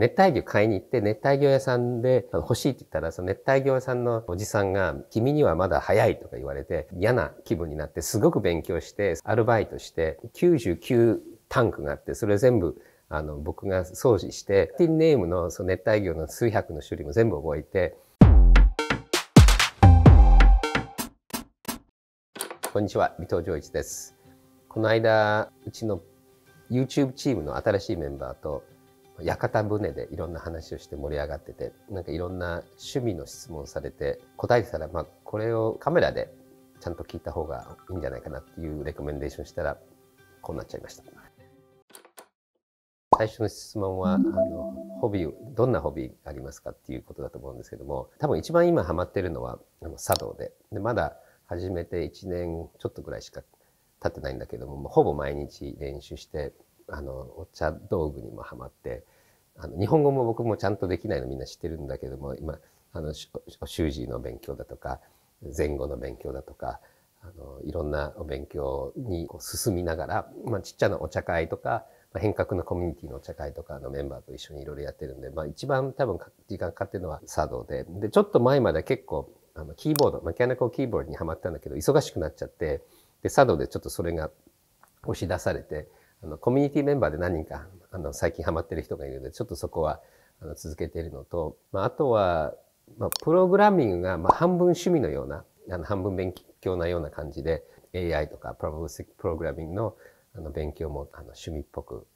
熱帯魚買いに行って熱帯魚屋さんで欲しいって言ったら、その熱帯魚屋さんのおじさんが、君にはまだ早いとか言われて、嫌な気分になって、すごく勉強して、アルバイトして、99タンクがあって、それ全部、あの、僕が掃除して、ティンネームのその熱帯魚の数百の種類も全部覚えて、こんにちは、伊藤丈一です。この間、うちの YouTube チームの新しいメンバーと屋形船でいろんな話をして盛り上がってて、なんかいろんな趣味の質問されて、答えてたら、まあ、これをカメラでちゃんと聞いた方がいいんじゃないかなっていうレコメンデーションしたら、こうなっちゃいました。最初の質問は、あの、ホビー、どんなホビーありますかっていうことだと思うんですけども、多分一番今ハマってるのは、あの、茶道で。で、まだ始めて1年ちょっとぐらいしか経ってないんだけども、ほぼ毎日練習して、あの、お茶道具にもハマって、あの日本語も僕もちゃんとできないのみんな知ってるんだけども今あの習字の勉強だとか前後の勉強だとかあのいろんなお勉強に進みながら、まあ、ちっちゃなお茶会とか、まあ、変革のコミュニティのお茶会とかのメンバーと一緒にいろいろやってるんで、まあ、一番多分時間かかってるのは茶道ででちょっと前まで結構あのキーボードメキャニコルキーボードにはまったんだけど忙しくなっちゃってで茶道でちょっとそれが押し出されて。あのコミュニティメンバーで何人かあの最近ハマってる人がいるのでちょっとそこはあの続けているのと、まあ、あとは、まあ、プログラミングがまあ半分趣味のようなあの半分勉強なような感じで AI とかプログラミングのあの勉強もあの趣味っぽく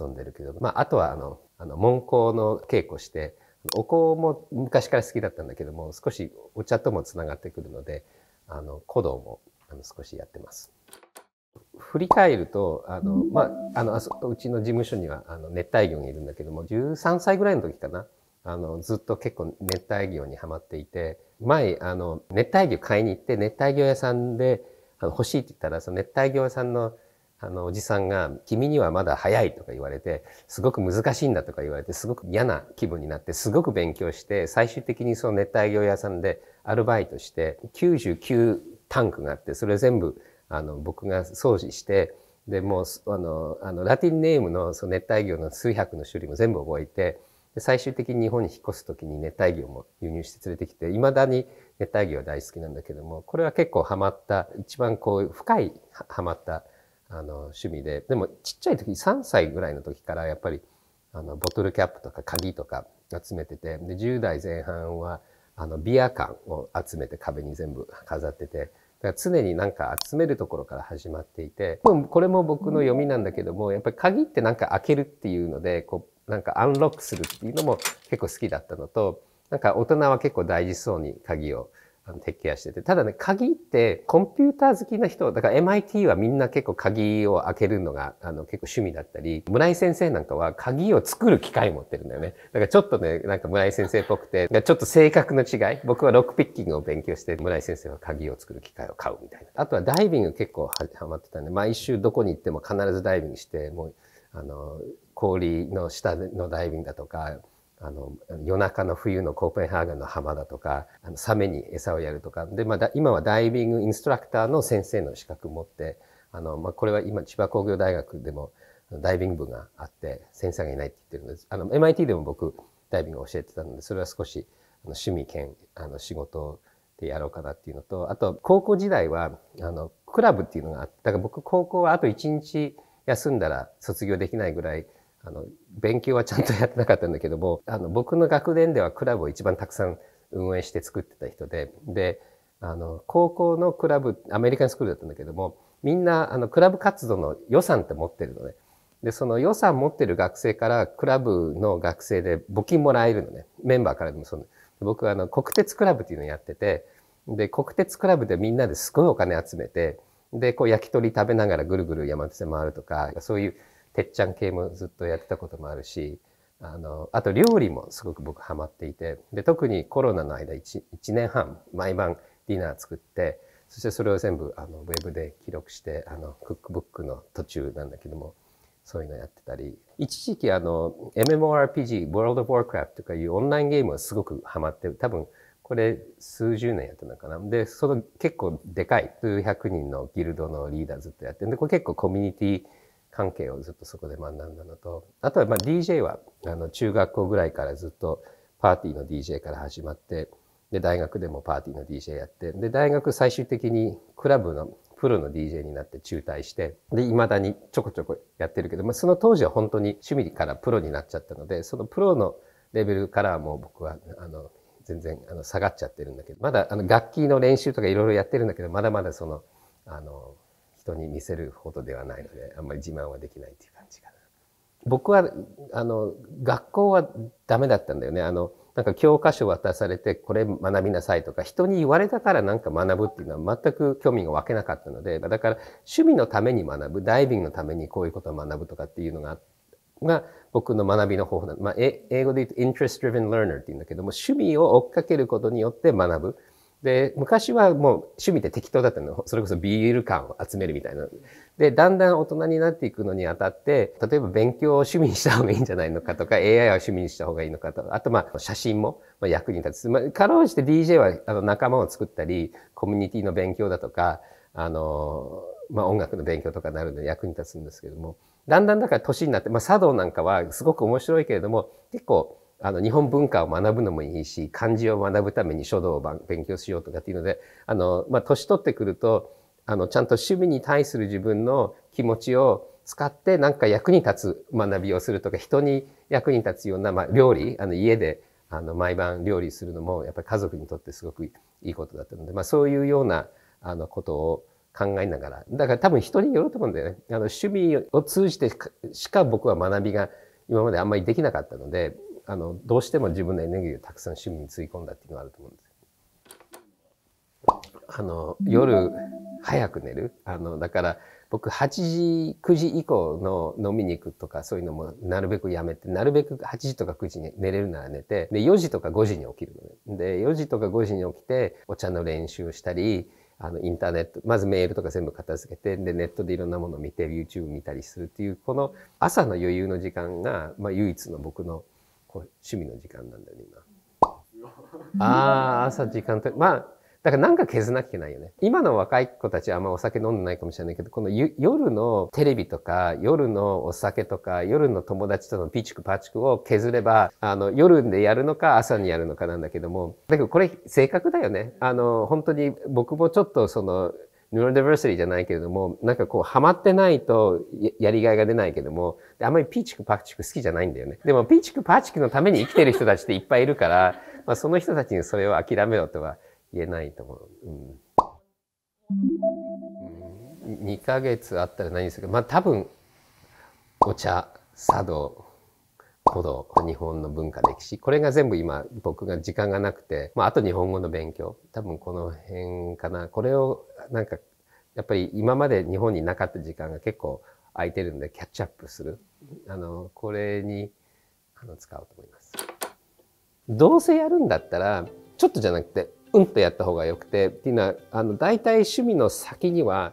遊んでるけど、まあ、あとはあのあの文校の稽古してお香も昔から好きだったんだけども少しお茶ともつながってくるのであの鼓動もあの少しやってます。振り返ると、あの、まあ、あの、うちの事務所には、あの、熱帯魚にいるんだけども、13歳ぐらいの時かな。あの、ずっと結構熱帯魚にはまっていて、前、あの、熱帯魚買いに行って、熱帯魚屋さんで、あの、欲しいって言ったら、その熱帯魚屋さんの、あの、おじさんが、君にはまだ早いとか言われて、すごく難しいんだとか言われて、すごく嫌な気分になって、すごく勉強して、最終的にその熱帯魚屋さんでアルバイトして、99タンクがあって、それ全部、あの、僕が掃除して、で、もう、あの、あのラティンネームのその熱帯魚の数百の種類も全部覚えて、最終的に日本に引っ越すときに熱帯魚も輸入して連れてきて、未だに熱帯魚は大好きなんだけども、これは結構ハマった、一番こう深いハマったあの趣味で、でもちっちゃい時、3歳ぐらいの時からやっぱりあのボトルキャップとか鍵とか集めてて、で、10代前半はあのビア缶を集めて壁に全部飾ってて、だから常になんか集めるところから始まっていて、これも僕の読みなんだけども、やっぱり鍵ってなんか開けるっていうので、こう、なんかアンロックするっていうのも結構好きだったのと、なんか大人は結構大事そうに鍵をあの、テッケアしてて。ただね、鍵ってコンピューター好きな人、だから MIT はみんな結構鍵を開けるのが、あの、結構趣味だったり、村井先生なんかは鍵を作る機械持ってるんだよね。だからちょっとね、なんか村井先生っぽくて、ちょっと性格の違い。僕はロックピッキングを勉強して、村井先生は鍵を作る機械を買うみたいな。あとはダイビング結構はまってたんで、毎週どこに行っても必ずダイビングして、もう、あの、氷の下のダイビングだとか、あの夜中の冬のコーペンハーゲンの浜だとかあのサメに餌をやるとかで、まあ、今はダイビングインストラクターの先生の資格を持ってあの、まあ、これは今千葉工業大学でもダイビング部があって先生がいないって言ってるんですあの MIT でも僕ダイビングを教えてたのでそれは少し趣味兼あの仕事でやろうかなっていうのとあと高校時代はあのクラブっていうのがあってだから僕高校はあと1日休んだら卒業できないぐらいあの、勉強はちゃんとやってなかったんだけども、あの、僕の学年ではクラブを一番たくさん運営して作ってた人で、で、あの、高校のクラブ、アメリカンスクールだったんだけども、みんな、あの、クラブ活動の予算って持ってるのね。で、その予算持ってる学生から、クラブの学生で募金もらえるのね。メンバーからでもその、僕はあの、国鉄クラブっていうのをやってて、で、国鉄クラブでみんなですごいお金集めて、で、こう焼き鳥食べながらぐるぐる山手線回るとか、そういうてっちゃん系もずっとやってたこともあるし、あの、あと料理もすごく僕ハマっていて、で、特にコロナの間 1, 1年半、毎晩ディナー作って、そしてそれを全部あのウェブで記録して、あの、クックブックの途中なんだけども、そういうのやってたり、一時期あの、MMORPG、World of Warcraft とかいうオンラインゲームはすごくハマって、多分、これ数十年やってたのかな。で、その結構でかい、数百人のギルドのリーダーずっとやってで、これ結構コミュニティ関係をずっとそこで学んだのと、あとはまあ DJ は、あの、中学校ぐらいからずっとパーティーの DJ から始まって、で、大学でもパーティーの DJ やって、で、大学最終的にクラブのプロの DJ になって中退して、で、未だにちょこちょこやってるけど、まあ、その当時は本当に趣味からプロになっちゃったので、そのプロのレベルからはもう僕は、あの、全然あの下がっちゃってるんだけど、まだあの楽器の練習とかいろいろやってるんだけど、まだまだその、あの、人に見せるほどではないのであんまり自慢はできないっていう感じかな。僕はあの学校はダメだったんだよね。あのなんか教科書渡されてこれ学びなさいとか人に言われたからなんか学ぶっていうのは全く興味が湧けなかったのでだから趣味のために学ぶダイビングのためにこういうことを学ぶとかっていうのがが僕の学びの方法なまあ、英語で言うと interest driven learner っていうんだけども趣味を追っかけることによって学ぶで、昔はもう趣味で適当だったの。それこそビール感を集めるみたいな。で、だんだん大人になっていくのにあたって、例えば勉強を趣味にした方がいいんじゃないのかとか、AI は趣味にした方がいいのかとか、あとまあ写真も役に立つ。まあ、かろうじて DJ はあの仲間を作ったり、コミュニティの勉強だとか、あの、まあ音楽の勉強とかなるので役に立つんですけども、だんだんだから年になって、まあ茶道なんかはすごく面白いけれども、結構あの日本文化を学ぶのもいいし漢字を学ぶために書道を勉強しようとかっていうのであの、まあ、年取ってくるとあのちゃんと趣味に対する自分の気持ちを使ってなんか役に立つ学びをするとか人に役に立つような、まあ、料理あの家であの毎晩料理するのもやっぱり家族にとってすごくいいことだったので、まあ、そういうようなあのことを考えながらだから多分人によると思うんだよねあの趣味を通じてしか僕は学びが今まであんまりできなかったのであのどうしても自分のエネルギーをたくさん趣味につい込んだっていうのがあると思うんです。あの夜早く寝るあのだから僕8時9時以降の飲みに行くとかそういうのもなるべくやめてなるべく8時とか9時に寝れるなら寝てで4時とか5時に起きるのね。で4時とか5時に起きてお茶の練習をしたりあのインターネットまずメールとか全部片付けてでネットでいろんなものを見て YouTube 見たりするっていうこの朝の余裕の時間が、まあ、唯一の僕の趣味の時間なんだよね、今。ああ、朝時間と、まあ、だからなんか削らなきゃいけないよね。今の若い子たちはあんまお酒飲んでないかもしれないけど、この夜のテレビとか、夜のお酒とか、夜の友達とのピチクパチクを削れば、あの、夜でやるのか朝にやるのかなんだけども、だけどこれ性格だよね。あの、本当に僕もちょっとその、ニューロダイバーシティじゃないけれども、なんかこう、ハマってないとやりがいが出ないけども、あんまりピーチクパクチク好きじゃないんだよね。でも、ピーチクパクチクのために生きてる人たちっていっぱいいるから、まあ、その人たちにそれを諦めろとは言えないと思う。うん。2ヶ月あったら何するか。まあ、多分、お茶、茶道、ほど日本の文化、歴史、これが全部今僕が時間がなくて、まああと日本語の勉強、多分この辺かな。これをなんか、やっぱり今まで日本になかった時間が結構空いてるんで、キャッチアップする。あの、これに、あの、使おうと思います。どうせやるんだったら、ちょっとじゃなくて、うんとやった方がよくて、っていうのは、あの、大体趣味の先には、